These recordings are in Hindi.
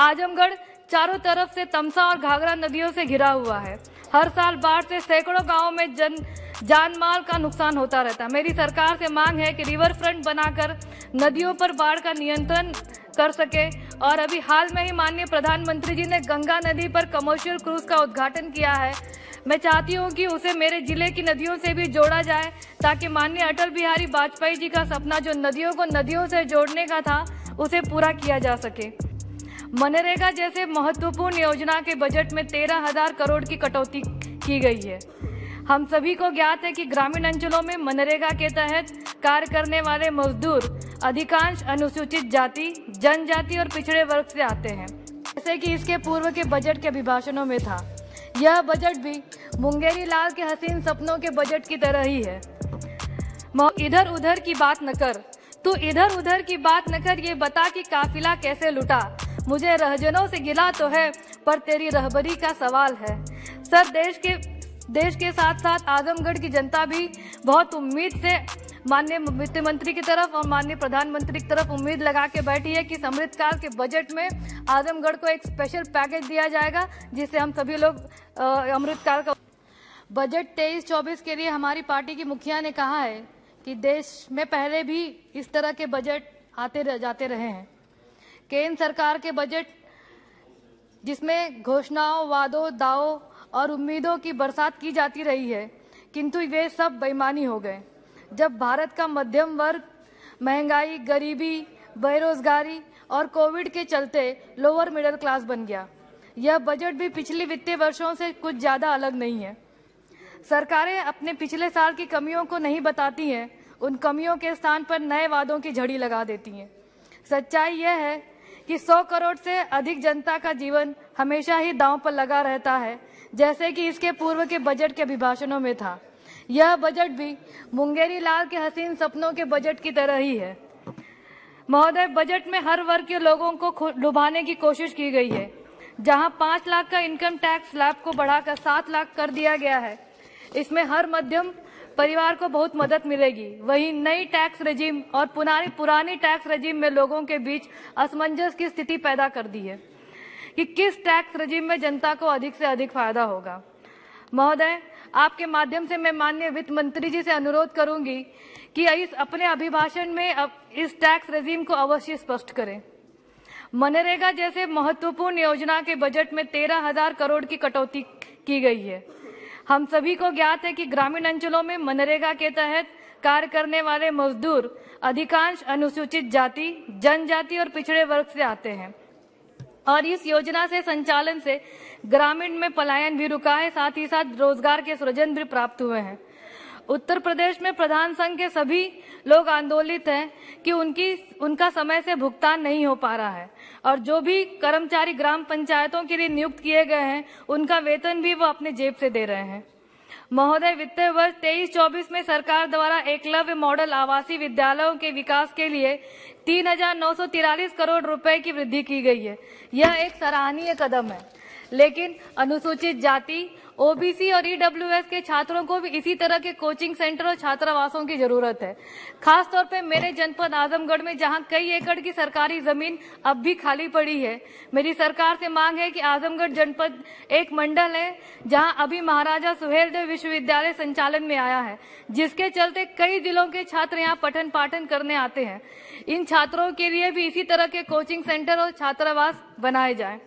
आजमगढ़ चारों तरफ से तमसा और घाघरा नदियों से घिरा हुआ है हर साल बाढ़ से सैकड़ों गाँव में जन जान माल का नुकसान होता रहता है मेरी सरकार से मांग है कि रिवर फ्रंट बनाकर नदियों पर बाढ़ का नियंत्रण कर सके और अभी हाल में ही माननीय प्रधानमंत्री जी ने गंगा नदी पर कमर्शियल क्रूज का उद्घाटन किया है मैं चाहती हूँ कि उसे मेरे जिले की नदियों से भी जोड़ा जाए ताकि माननीय अटल बिहारी वाजपेयी जी का सपना जो नदियों को नदियों से जोड़ने का था उसे पूरा किया जा सके मनरेगा जैसे महत्वपूर्ण योजना के बजट में तेरह हजार करोड़ की कटौती की गई है हम सभी को ज्ञात है कि ग्रामीण अंचलों में मनरेगा के तहत कार्य करने वाले मजदूर अधिकांश अनुसूचित जाति जनजाति और पिछड़े वर्ग से आते हैं जैसे कि इसके पूर्व के बजट के अभिभाषणों में था यह बजट भी मुंगेरी लाल के हसीन सपनों के बजट की तरह ही है इधर उधर की बात न कर तू तो इधर उधर की बात न कर ये बता कि काफिला कैसे लुटा मुझे रहजनों से गिला तो है पर तेरी रहबरी का सवाल है सर देश के देश के साथ साथ आजमगढ़ की जनता भी बहुत उम्मीद से माननीय वित्त मंत्री की तरफ और माननीय प्रधानमंत्री की तरफ उम्मीद लगा के बैठी है कि समृद्धकाल के बजट में आजमगढ़ को एक स्पेशल पैकेज दिया जाएगा जिससे हम सभी लोग अमृतकाल का बजट तेईस चौबीस के लिए हमारी पार्टी की मुखिया ने कहा है कि देश में पहले भी इस तरह के बजट आते रह, जाते रहे हैं केंद्र सरकार के बजट जिसमें घोषणाओं वादों दावों और उम्मीदों की बरसात की जाती रही है किंतु वे सब बेईमानी हो गए जब भारत का मध्यम वर्ग महंगाई गरीबी बेरोजगारी और कोविड के चलते लोअर मिडिल क्लास बन गया यह बजट भी पिछले वित्तीय वर्षों से कुछ ज़्यादा अलग नहीं है सरकारें अपने पिछले साल की कमियों को नहीं बताती हैं उन कमियों के स्थान पर नए वादों की झड़ी लगा देती हैं सच्चाई यह है कि 100 करोड़ से अधिक जनता का जीवन हमेशा ही दांव पर लगा रहता है जैसे कि इसके पूर्व के बजट के अभिभाषणों में था यह बजट भी मुंगेरी लाल के हसीन सपनों के बजट की तरह ही है महोदय बजट में हर वर्ग के लोगों को लुभाने की कोशिश की गई है जहां पांच लाख का इनकम टैक्स स्लैब को बढ़ाकर सात लाख कर दिया गया है इसमें हर मध्यम परिवार को बहुत मदद मिलेगी वहीं नई टैक्स रजीम और पुरानी पुरानी टैक्स रजीम में लोगों के बीच असमंजस की स्थिति पैदा कर दी है कि किस टैक्स रजीम में जनता को अधिक से अधिक फायदा होगा महोदय आपके माध्यम से मैं माननीय वित्त मंत्री जी से अनुरोध करूंगी कि इस अपने अभिभाषण में इस टैक्स रजीम को अवश्य स्पष्ट करें मनरेगा जैसे महत्वपूर्ण योजना के बजट में तेरह हजार करोड़ की कटौती की गई है हम सभी को ज्ञात है कि ग्रामीण अंचलों में मनरेगा के तहत कार्य करने वाले मजदूर अधिकांश अनुसूचित जाति जनजाति और पिछड़े वर्ग से आते हैं और इस योजना से संचालन से ग्रामीण में पलायन भी रुका है साथ ही साथ रोजगार के सृजन भी प्राप्त हुए हैं उत्तर प्रदेश में प्रधान संघ के सभी लोग आंदोलित हैं कि उनकी उनका समय से भुगतान नहीं हो पा रहा है और जो भी कर्मचारी ग्राम पंचायतों के लिए नियुक्त किए गए हैं उनका वेतन भी वो अपने जेब से दे रहे हैं महोदय वित्तीय वर्ष तेईस चौबीस में सरकार द्वारा एकलव्य मॉडल आवासीय विद्यालयों के विकास के लिए तीन करोड़ रुपए की वृद्धि की गई है यह एक सराहनीय कदम है लेकिन अनुसूचित जाति ओबीसी और ईडब्ल्यूएस के छात्रों को भी इसी तरह के कोचिंग सेंटर और छात्रावासों की जरूरत है खासतौर पर मेरे जनपद आजमगढ़ में जहां कई एकड़ की सरकारी जमीन अब भी खाली पड़ी है मेरी सरकार से मांग है कि आजमगढ़ जनपद एक मंडल है जहां अभी महाराजा सुहेलदेव विश्वविद्यालय संचालन में आया है जिसके चलते कई जिलों के छात्र यहाँ पठन पाठन करने आते हैं इन छात्रों के लिए भी इसी तरह के कोचिंग सेंटर और छात्रावास बनाए जाए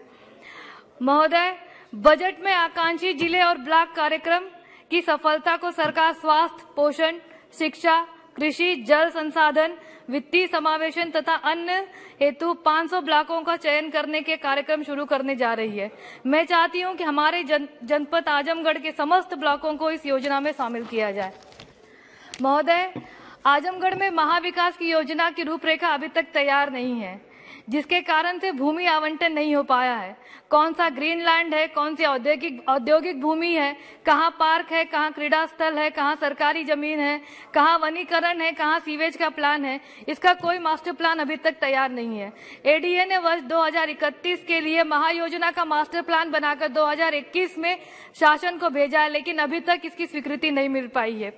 महोदय बजट में आकांक्षी जिले और ब्लॉक कार्यक्रम की सफलता को सरकार स्वास्थ्य पोषण शिक्षा कृषि जल संसाधन वित्तीय समावेशन तथा अन्य हेतु 500 ब्लॉकों का चयन करने के कार्यक्रम शुरू करने जा रही है मैं चाहती हूं कि हमारे जन, जनपद आजमगढ़ के समस्त ब्लॉकों को इस योजना में शामिल किया जाए महोदय आजमगढ़ में महाविकास की योजना की रूपरेखा अभी तक तैयार नहीं है जिसके कारण से भूमि आवंटन नहीं हो पाया है कौन सा ग्रीन लैंड है कौन सी औद्योगिक औद्योगिक भूमि है कहाँ पार्क है कहाँ क्रीड़ा स्थल है कहाँ सरकारी जमीन है कहाँ वनीकरण है कहाँ सीवेज का प्लान है इसका कोई मास्टर प्लान अभी तक तैयार नहीं है एडीए ने वर्ष दो के लिए महायोजना का मास्टर प्लान बनाकर दो में शासन को भेजा है लेकिन अभी तक इसकी स्वीकृति नहीं मिल पाई है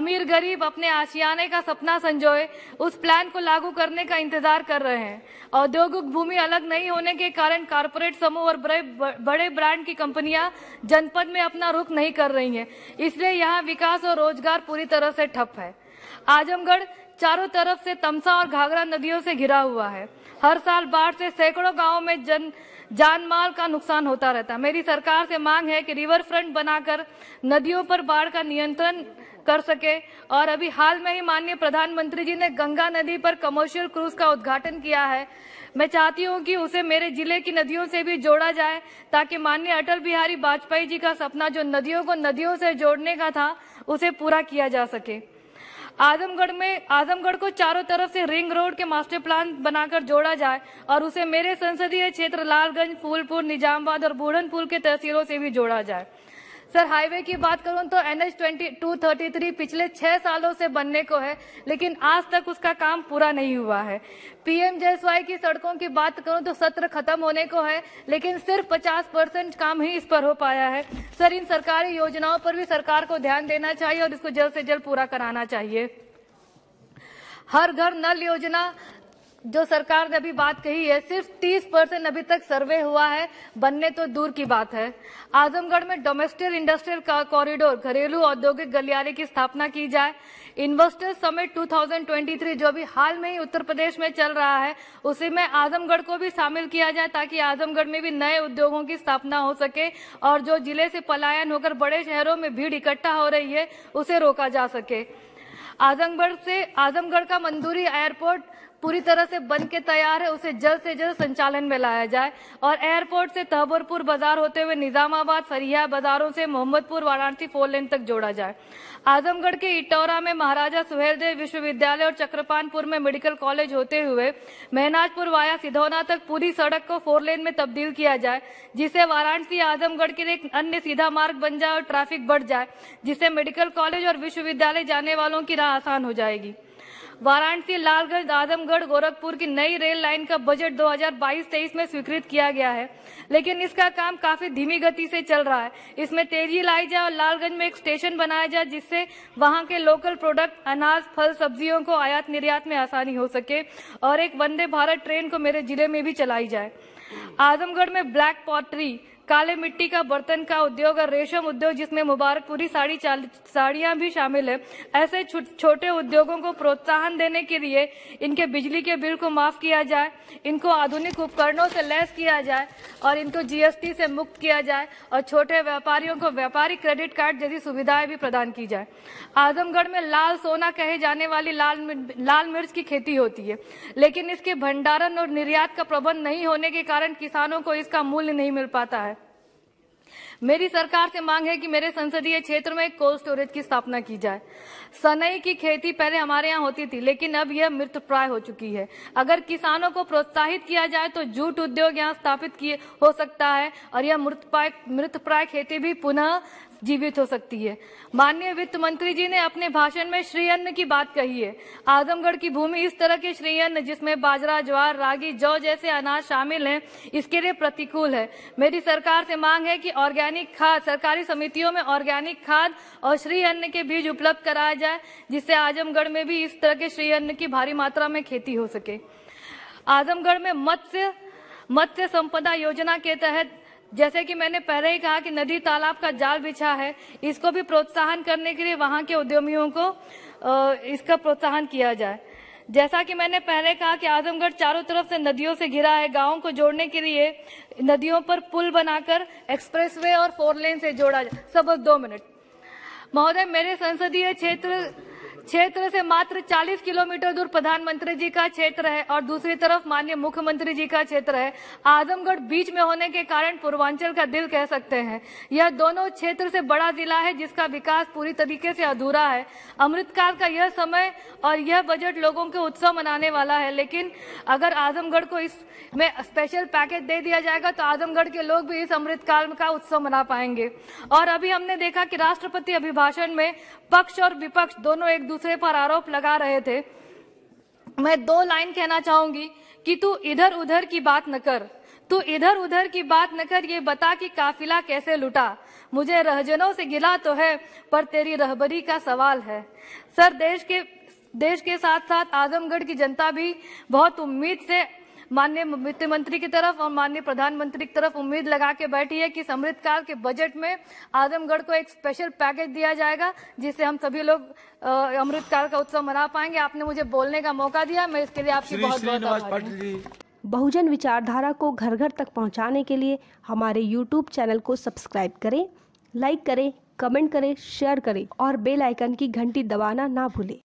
अमीर गरीब अपने आशियाने का सपना संजोए उस प्लान को लागू करने का इंतजार कर रहे हैं और औद्योगिक भूमि अलग नहीं होने के कारण कारपोरेट समूह और बड़े बड़े ब्रांड की कंपनियां जनपद में अपना रुख नहीं कर रही हैं इसलिए यहाँ विकास और रोजगार पूरी तरह से ठप है आजमगढ़ चारों तरफ से तमसा और घाघरा नदियों से घिरा हुआ है हर साल बाढ़ से सैकड़ों गाँव में जन जान माल का नुकसान होता रहता है मेरी सरकार से मांग है कि रिवर फ्रंट बनाकर नदियों पर बाढ़ का नियंत्रण कर सके और अभी हाल में ही माननीय प्रधानमंत्री जी ने गंगा नदी पर कमर्शियल क्रूज का उद्घाटन किया है मैं चाहती हूँ कि उसे मेरे जिले की नदियों से भी जोड़ा जाए ताकि माननीय अटल बिहारी वाजपेयी जी का सपना जो नदियों को नदियों से जोड़ने का था उसे पूरा किया जा सके आजमगढ़ में आजमगढ़ को चारों तरफ से रिंग रोड के मास्टर प्लान बनाकर जोड़ा जाए और उसे मेरे संसदीय क्षेत्र लालगंज फूलपुर निजामबाद और बूढ़नपुर के तहसीलों से भी जोड़ा जाए सर हाईवे की बात करूँ तो एन एच ट्वेंटी पिछले छह सालों से बनने को है लेकिन आज तक उसका काम पूरा नहीं हुआ है पीएम जेएसवाई की सड़कों की बात करूँ तो सत्र खत्म होने को है लेकिन सिर्फ 50 परसेंट काम ही इस पर हो पाया है सर इन सरकारी योजनाओं पर भी सरकार को ध्यान देना चाहिए और इसको जल्द से जल्द पूरा कराना चाहिए हर घर नल योजना जो सरकार ने अभी बात कही है सिर्फ 30 परसेंट अभी तक सर्वे हुआ है बनने तो दूर की बात है आजमगढ़ में डोमेस्टिक इंडस्ट्रियल कॉरिडोर घरेलू औद्योगिक गलियारे की स्थापना की जाए इन्वेस्टर्स समिट 2023 जो अभी हाल में ही उत्तर प्रदेश में चल रहा है उसी में आजमगढ़ को भी शामिल किया जाए ताकि आजमगढ़ में भी नए उद्योगों की स्थापना हो सके और जो जिले से पलायन होकर बड़े शहरों में भीड़ इकट्ठा हो रही है उसे रोका जा सके आजमगढ़ से आजमगढ़ का मंदूरी एयरपोर्ट पूरी तरह से बन के तैयार है उसे जल्द से जल्द संचालन में लाया जाए और एयरपोर्ट से तहबरपुर बाजार होते हुए निजामाबाद फरिया बाजारों से मोहम्मदपुर वाराणसी फोर लेन तक जोड़ा जाए आजमगढ़ के इटौरा में महाराजा सुहेलदेव विश्वविद्यालय और चक्रपानपुर में मेडिकल कॉलेज होते हुए महनाजपुर वाया सिधौना तक पूरी सड़क को फोर लेन में तब्दील किया जाए जिससे वाराणसी आजमगढ़ के लिए एक अन्य सीधा मार्ग बन जाए और ट्रैफिक बढ़ जाए जिससे मेडिकल कॉलेज और विश्वविद्यालय जाने वालों की राह आसान हो जाएगी वाराणसी लालगंज आजमगढ़ गोरखपुर की नई रेल लाइन का बजट 2022-23 में स्वीकृत किया गया है लेकिन इसका काम काफी धीमी गति से चल रहा है इसमें तेजी लाई जाए और लालगंज में एक स्टेशन बनाया जाए जिससे वहां के लोकल प्रोडक्ट अनाज फल सब्जियों को आयात निर्यात में आसानी हो सके और एक वंदे भारत ट्रेन को मेरे जिले में भी चलाई जाए आजमगढ़ में ब्लैक पॉटरी काले मिट्टी का बर्तन का उद्योग और रेशम उद्योग जिसमें मुबारकपुरी साड़ी साड़ियां भी शामिल है ऐसे छोटे उद्योगों को प्रोत्साहन देने के लिए इनके बिजली के बिल को माफ किया जाए इनको आधुनिक उपकरणों से लैस किया जाए और इनको जीएसटी से मुक्त किया जाए और छोटे व्यापारियों को व्यापारी क्रेडिट कार्ड जैसी सुविधाएं भी प्रदान की जाए आजमगढ़ में लाल सोना कहे जाने वाली लाल लाल मिर्च की खेती होती है लेकिन इसके भंडारण और निर्यात का प्रबंध नहीं होने के कारण किसानों को इसका मूल्य नहीं मिल पाता है मेरी सरकार से मांग है कि मेरे संसदीय क्षेत्र में कोल्ड स्टोरेज की स्थापना की जाए सनई की खेती पहले हमारे यहाँ होती थी लेकिन अब यह मृत प्राय हो चुकी है अगर किसानों को प्रोत्साहित किया जाए तो जूट उद्योग यहाँ स्थापित किए हो सकता है और यह मृत प्राय खेती भी पुनः जीवित हो सकती है माननीय वित्त मंत्री जी ने अपने भाषण में श्रीअन्न की बात कही है आजमगढ़ की भूमि इस तरह के श्रीअन्न जिसमें बाजरा ज्वार रागी जौ जैसे अनाज शामिल हैं इसके लिए प्रतिकूल है मेरी सरकार से मांग है कि ऑर्गेनिक खाद सरकारी समितियों में ऑर्गेनिक खाद और श्री अन्न के बीज उपलब्ध कराया जाए जिससे आजमगढ़ में भी इस तरह के श्री अन्न की भारी मात्रा में खेती हो सके आजमगढ़ में मत्स्य मत्स्य संपदा योजना के तहत जैसे कि मैंने पहले ही कहा कि नदी तालाब का जाल बिछा है इसको भी प्रोत्साहन करने के लिए वहाँ के उद्यमियों को इसका प्रोत्साहन किया जाए जैसा कि मैंने पहले कहा कि आजमगढ़ चारों तरफ से नदियों से घिरा है गांवों को जोड़ने के लिए नदियों पर पुल बनाकर एक्सप्रेसवे और फोर लेन से जोड़ा जाए सब दो मिनट महोदय मेरे संसदीय क्षेत्र क्षेत्र से मात्र 40 किलोमीटर दूर प्रधानमंत्री जी का क्षेत्र है और दूसरी तरफ माननीय मुख्यमंत्री जी का क्षेत्र है आजमगढ़ बीच में होने के कारण पूर्वांचल का दिल कह सकते हैं यह दोनों क्षेत्र से बड़ा जिला है जिसका विकास पूरी तरीके से अधूरा है अमृतकाल का यह समय और यह बजट लोगों के उत्सव मनाने वाला है लेकिन अगर आजमगढ़ को इस में स्पेशल पैकेज दे दिया जाएगा तो आजमगढ़ के लोग भी इस अमृतकाल का उत्सव मना पाएंगे और अभी हमने देखा कि राष्ट्रपति अभिभाषण में पक्ष और विपक्ष दोनों एक दूसरे दूसरे पर आरोप लगा रहे थे मैं दो लाइन कहना चाहूंगी कि तू इधर उधर की बात न कर तू इधर उधर की बात न कर ये बता कि काफिला कैसे लुटा मुझे रहजनों से गिला तो है पर तेरी रहबरी का सवाल है सर देश के देश के साथ साथ आजमगढ़ की जनता भी बहुत उम्मीद से माननीय वित्त मंत्री की तरफ और माननीय प्रधानमंत्री की तरफ उम्मीद लगा के बैठी है कि इस अमृतकाल के बजट में आजमगढ़ को एक स्पेशल पैकेज दिया जाएगा जिससे हम सभी लोग अमृतकाल का उत्सव मना पाएंगे आपने मुझे बोलने का मौका दिया मैं इसके लिए आपकी बहुत बहुत बहुजन विचारधारा को घर घर तक पहुँचाने के लिए हमारे यूट्यूब चैनल को सब्सक्राइब करें लाइक करें कमेंट करें शेयर करें और बेल आइकन की घंटी दबाना ना भूलें